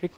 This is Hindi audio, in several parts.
ठीक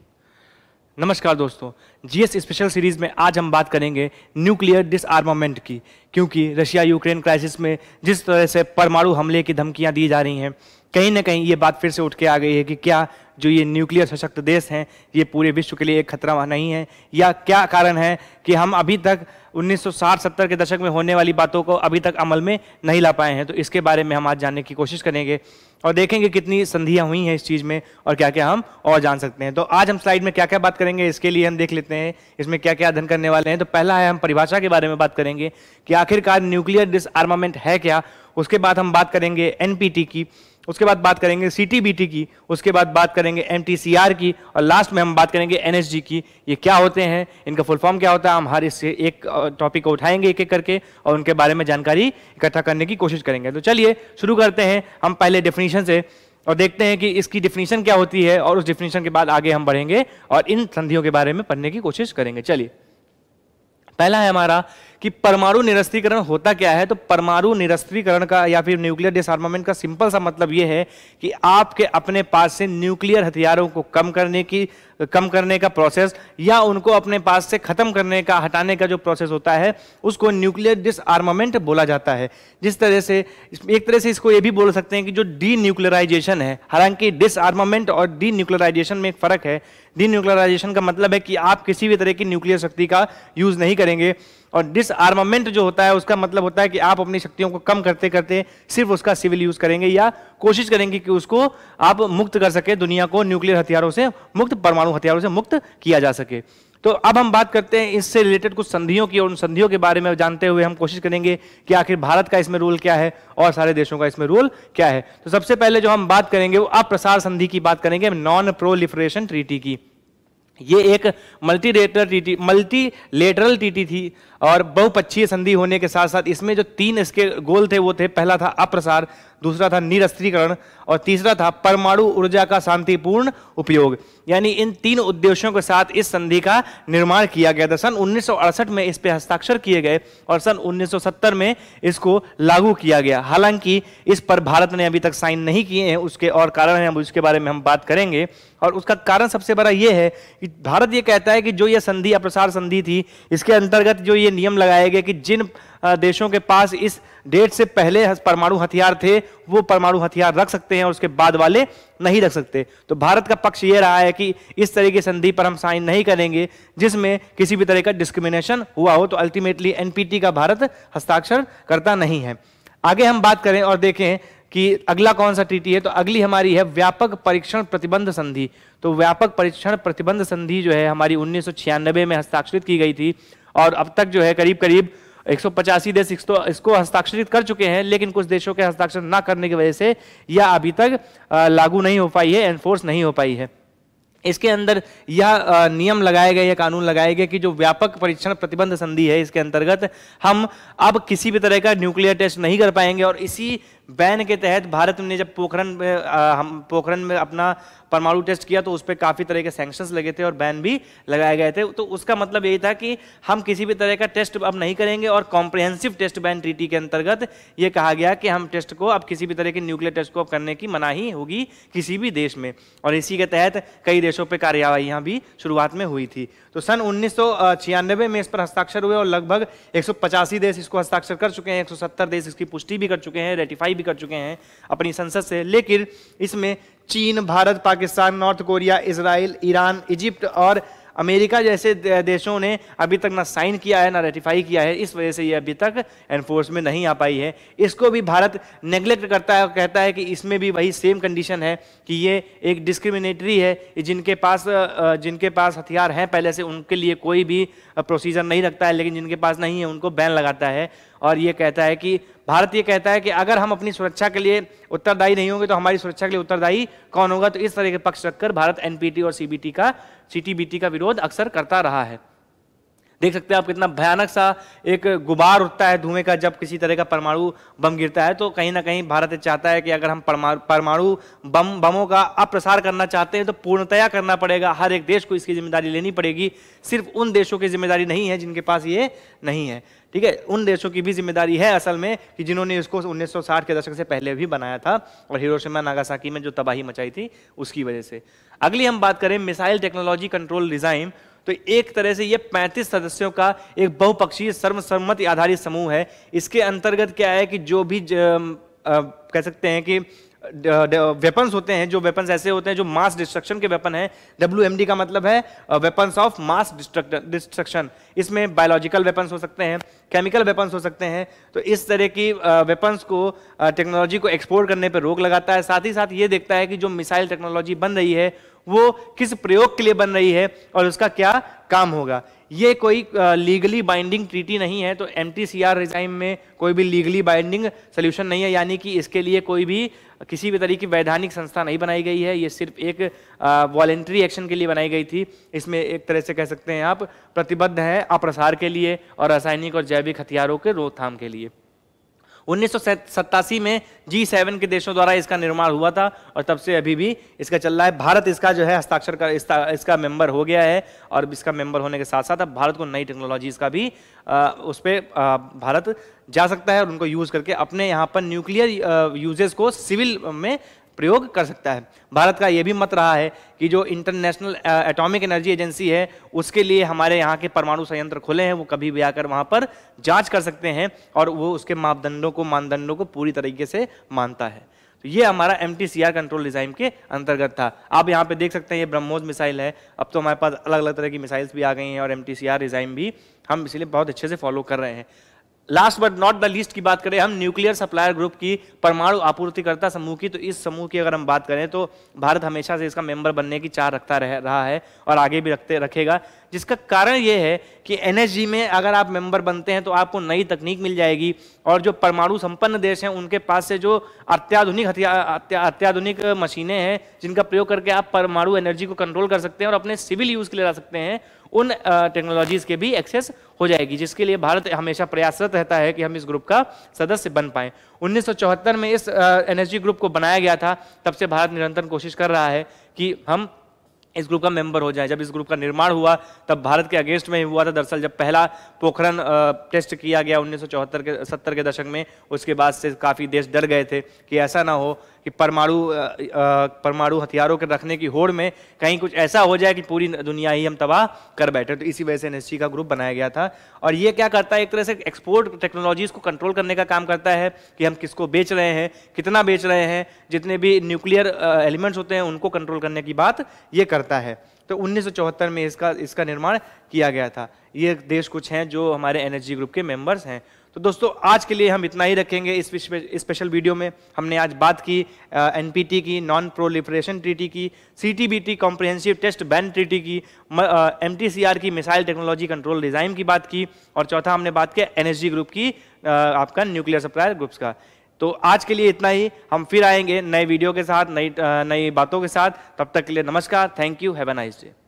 नमस्कार दोस्तों जीएस स्पेशल सीरीज में आज हम बात करेंगे न्यूक्लियर डिसआर्मामेंट की क्योंकि रशिया यूक्रेन क्राइसिस में जिस तरह से परमाणु हमले की धमकियां दी जा रही हैं कहीं ना कहीं ये बात फिर से उठ के आ गई है कि क्या जो ये न्यूक्लियर सशक्त देश हैं ये पूरे विश्व के लिए एक खतरा नहीं है या क्या कारण है कि हम अभी तक 1960-70 के दशक में होने वाली बातों को अभी तक अमल में नहीं ला पाए हैं तो इसके बारे में हम आज जानने की कोशिश करेंगे और देखेंगे कितनी संधियाँ हुई हैं इस चीज़ में और क्या क्या हम और जान सकते हैं तो आज हम स्लाइड में क्या क्या बात करेंगे इसके लिए हम देख लेते हैं इसमें क्या क्या अध्ययन करने वाले हैं तो पहला है हम परिभाषा के बारे में बात करेंगे कि आखिरकार न्यूक्लियर डिसआर्मामेंट है क्या उसके बाद हम बात करेंगे एनपीटी की उसके बाद बात करेंगे सीटीबीटी की उसके बाद बात करेंगे एम की और लास्ट में हम बात करेंगे एन की ये क्या होते हैं इनका फुल फॉर्म क्या होता है हम हर इससे एक टॉपिक को उठाएंगे एक एक करके और उनके बारे में जानकारी इकट्ठा करने की कोशिश करेंगे तो चलिए शुरू करते हैं हम पहले डेफिनेशन से और देखते हैं कि इसकी डिफिनीशन क्या होती है और उस डिफिनीशन के बाद आगे हम बढ़ेंगे और इन संधियों के बारे में पढ़ने की कोशिश करेंगे चलिए पहला है हमारा कि परमाणु निरस्त्रीकरण होता क्या है तो परमाणु निरस्त्रीकरण का या फिर न्यूक्लियर डिसआर्मामेंट का सिंपल सा मतलब यह है कि आपके अपने पास से न्यूक्लियर हथियारों को कम करने की कम करने का प्रोसेस या उनको अपने पास से खत्म करने का हटाने का जो प्रोसेस होता है उसको न्यूक्लियर डिसआर्मामेंट बोला जाता है जिस तरह से एक तरह से इसको ये भी बोल सकते हैं कि जो डी न्यूक्लियराइजेशन है हालांकि डिसआर्मामेंट और डी न्यूक्लियराइजेशन में एक फर्क है डी न्यूक्लियराइजेशन का मतलब है कि आप किसी भी तरह की न्यूक्लियर शक्ति का यूज नहीं करेंगे और डिसआर्मामेंट जो होता है उसका मतलब होता है कि आप अपनी शक्तियों को कम करते करते सिर्फ उसका सिविल यूज करेंगे या कोशिश करेंगे कि उसको आप मुक्त कर सके दुनिया को न्यूक्लियर हथियारों से मुक्त परमाणु हथियारों से मुक्त किया जा सके तो अब हम बात करते हैं इससे रिलेटेड कुछ संधियों की और उन संधियों के बारे में जानते हुए हम कोशिश करेंगे कि आखिर भारत का इसमें रोल क्या है और सारे देशों का इसमें रोल क्या है तो सबसे पहले जो हम बात करेंगे वो अप्रसार संधि की बात करेंगे नॉन प्रोलिफरेशन ट्रीटी की ये एक multi रेटरल TT multi lateral TT थी और बहुपक्षीय संधि होने के साथ साथ इसमें जो तीन इसके गोल थे वो थे पहला था अप्रसार दूसरा था निरस्त्रीकरण और तीसरा था परमाणु ऊर्जा का शांतिपूर्ण उपयोग यानी इन तीन उद्देश्यों के साथ इस संधि का निर्माण किया गया था सन उन्नीस में इस पर हस्ताक्षर किए गए और सन 1970 में इसको लागू किया गया हालांकि इस पर भारत ने अभी तक साइन नहीं किए हैं उसके और कारण हैं उसके बारे में हम बात करेंगे और उसका कारण सबसे बड़ा यह है कि भारत ये कहता है कि जो ये संधि अप्रसार संधि थी इसके अंतर्गत जो ये नियम लगाए गए कि जिन देशों के पास इस डेट से पहले परमाणु हथियार थे वो परमाणु हथियार रख सकते हैं और उसके बाद वाले नहीं रख सकते तो भारत का पक्ष ये रहा है कि इस तरह की संधि पर हम साइन नहीं करेंगे जिसमें किसी भी तरह का डिस्क्रिमिनेशन हुआ हो तो अल्टीमेटली एनपीटी का भारत हस्ताक्षर करता नहीं है आगे हम बात करें और देखें कि अगला कौन सा टीटी है तो अगली हमारी है व्यापक परीक्षण प्रतिबंध संधि तो व्यापक परीक्षण प्रतिबंध संधि जो है हमारी उन्नीस में हस्ताक्षरित की गई थी और अब तक जो है करीब करीब एक देश इसको, इसको हस्ताक्षरित कर चुके हैं लेकिन कुछ देशों के हस्ताक्षर ना करने की वजह से यह अभी तक लागू नहीं हो पाई है एनफोर्स नहीं हो पाई है इसके अंदर यह नियम लगाए गए या कानून लगाए गए कि जो व्यापक परीक्षण प्रतिबंध संधि है इसके अंतर्गत हम अब किसी भी तरह का न्यूक्लियर टेस्ट नहीं कर पाएंगे और इसी बैन के तहत भारत ने जब पोखरण में हम पोखरण में अपना परमाणु टेस्ट किया तो उस पर काफ़ी तरह के सेंक्शन लगे थे और बैन भी लगाए गए थे तो उसका मतलब यही था कि हम किसी भी तरह का टेस्ट अब नहीं करेंगे और कॉम्प्रिहेंसिव टेस्ट बैन ट्रीटी के अंतर्गत ये कहा गया कि हम टेस्ट को अब किसी भी तरह के न्यूक्लियर टेस्ट को अब करने की मनाही होगी किसी भी देश में और इसी के तहत कई देशों पर कार्यवाही भी शुरुआत में हुई थी तो सन उन्नीस में इस पर हस्ताक्षर हुए और लगभग एक देश इसको हस्ताक्षर कर चुके हैं एक देश इसकी पुष्टि भी कर चुके हैं रेटिफाई भी कर चुके हैं अपनी संसद से लेकिन इसमें चीन Bharat Pakistan North Korea Israel Iran Egypt और अमेरिका जैसे देशों ने अभी तक ना साइन किया है ना रेटिफाई किया है इस वजह से ये अभी तक एनफोर्समेंट नहीं आ पाई है इसको भी भारत नेग्लेक्ट करता है और कहता है कि इसमें भी वही सेम कंडीशन है कि ये एक डिस्क्रिमिनेटरी है जिनके पास जिनके पास हथियार हैं पहले से उनके लिए कोई भी प्रोसीजर नहीं रखता है लेकिन जिनके पास नहीं है उनको बैन लगाता है और ये कहता है कि भारत ये कहता है कि अगर हम अपनी सुरक्षा के लिए उत्तरदायी नहीं होंगे तो हमारी सुरक्षा के लिए उत्तरदायी कौन होगा तो इस तरह के पक्ष रखकर भारत एनपीटी और सीबीटी का सीटीबीटी का विरोध अक्सर करता रहा है देख सकते हैं आप कितना भयानक सा एक गुबार उठता है धुएं का जब किसी तरह का परमाणु बम गिरता है तो कहीं ना कहीं भारत चाहता है कि अगर हम परमाणु बम बमों का अप्रसार करना चाहते हैं तो पूर्णतया करना पड़ेगा हर एक देश को इसकी जिम्मेदारी लेनी पड़ेगी सिर्फ उन देशों की जिम्मेदारी नहीं है जिनके पास ये नहीं है ठीक है उन देशों की भी जिम्मेदारी है असल में कि जिन्होंने इसको 1960 के दशक से पहले भी बनाया था और हिरोशिमा नागासाकी में जो तबाही मचाई थी उसकी वजह से अगली हम बात करें मिसाइल टेक्नोलॉजी कंट्रोल डिजाइन तो एक तरह से ये 35 सदस्यों का एक बहुपक्षीय सर्वसम्मति आधारित समूह है इसके अंतर्गत क्या है कि जो भी कह सकते हैं कि वेपन्स होते हैं जो वेपन्स ऐसे होते हैं जो मास डिस्ट्रक्शन के वेपन है डब्ल्यू का मतलब है वेपन्स ऑफ मास डिस्ट्रक्शन इसमें बायोलॉजिकल वेपन्स हो सकते हैं केमिकल वेपन्स हो सकते हैं तो इस तरह की वेपन्स को टेक्नोलॉजी को एक्सपोर्ट करने पर रोक लगाता है साथ ही साथ ये देखता है कि जो मिसाइल टेक्नोलॉजी बन रही है वो किस प्रयोग के लिए बन रही है और उसका क्या काम होगा ये कोई लीगली बाइंडिंग ट्रीटी नहीं है तो M T C R regime में कोई भी लीगली बाइंडिंग सोल्यूशन नहीं है यानी कि इसके लिए कोई भी किसी भी तरह की वैधानिक संस्था नहीं बनाई गई है ये सिर्फ एक वॉलेंट्री एक्शन के लिए बनाई गई थी इसमें एक तरह से कह सकते हैं आप प्रतिबद्ध हैं अप्रसार के लिए और रासायनिक और जैविक हथियारों के रोकथाम के लिए उन्नीस में जी सेवन के देशों द्वारा इसका निर्माण हुआ था और तब से अभी भी इसका चल रहा है भारत इसका जो है हस्ताक्षर का इसका मेंबर हो गया है और इसका मेंबर होने के साथ साथ अब भारत को नई टेक्नोलॉजीज का भी आ, उस पर भारत जा सकता है और उनको यूज करके अपने यहाँ पर न्यूक्लियर यूजेस को सिविल में प्रयोग कर सकता है भारत का यह भी मत रहा है कि जो इंटरनेशनल एटॉमिक एनर्जी एजेंसी है उसके लिए हमारे यहाँ के परमाणु संयंत्र खुले हैं वो कभी भी आकर वहाँ पर जाँच कर सकते हैं और वो उसके मापदंडों को मानदंडों को पूरी तरीके से मानता है तो ये हमारा एम कंट्रोल डिजाइन के अंतर्गत था आप यहाँ पे देख सकते हैं ये ब्रह्मोस मिसाइल है अब तो हमारे पास अलग अलग तरह की मिसाइल्स भी आ गई हैं और एम डिजाइन भी हम इसलिए बहुत अच्छे से फॉलो कर रहे हैं last but not the least की बात करें हम न्यूक्लियर सप्लायर ग्रुप की परमाणु आपूर्तिकर्ता समूह की तो इस समूह की अगर हम बात करें तो भारत हमेशा से इसका मेंबर बनने की चाह रखता रह रहा है और आगे भी रखते रखेगा जिसका कारण यह है कि एन में अगर आप मेंबर बनते हैं तो आपको नई तकनीक मिल जाएगी और जो परमाणु संपन्न देश हैं उनके पास से जो अत्याधुनिक अत्याधुनिक मशीनें हैं जिनका प्रयोग करके आप परमाणु एनर्जी को कंट्रोल कर सकते हैं और अपने सिविल यूज़ के लिए ला सकते हैं उन टेक्नोलॉजीज़ के भी एक्सेस हो जाएगी जिसके लिए भारत हमेशा प्रयासरत रहता है कि हम इस ग्रुप का सदस्य बन पाए उन्नीस में इस एनर्जी ग्रुप को बनाया गया था तब से भारत निरंतर कोशिश कर रहा है कि हम इस ग्रुप का मेंबर हो जाए जब इस ग्रुप का निर्माण हुआ तब भारत के अगेंस्ट में ही हुआ था दरअसल जब पहला पोखरण टेस्ट किया गया उन्नीस के सत्तर के दशक में उसके बाद से काफ़ी देश डर गए थे कि ऐसा ना हो कि परमाणु परमाणु हथियारों के रखने की होड़ में कहीं कुछ ऐसा हो जाए कि पूरी दुनिया ही हम तबाह कर बैठे तो इसी वजह से एनएससी का ग्रुप बनाया गया था और ये क्या करता है एक तरह से एक्सपोर्ट टेक्नोलॉजीज़ को कंट्रोल करने का काम करता है कि हम किसको बेच रहे हैं कितना बेच रहे हैं जितने भी न्यूक्लियर एलिमेंट्स होते हैं उनको कंट्रोल करने की बात ये करता है तो उन्नीस में इसका इसका निर्माण किया गया था ये देश कुछ हैं जो हमारे एनर्जी ग्रुप के मेंबर्स हैं तो दोस्तों आज के लिए हम इतना ही रखेंगे इस स्पेशल वीडियो में हमने आज बात की एनपीटी की नॉन प्रोलिफरेशन ट्रीटी की CTBT comprehensive test ban treaty की आर की मिसाइल टेक्नोलॉजी कंट्रोल डिजाइन की बात की और चौथा हमने बात किया एनएसजी ग्रुप की आ, आपका न्यूक्लियर सप्लायर ग्रुप्स का तो आज के लिए इतना ही हम फिर आएंगे नए वीडियो के साथ नई नई बातों के साथ तब तक के लिए नमस्कार thank you have a nice day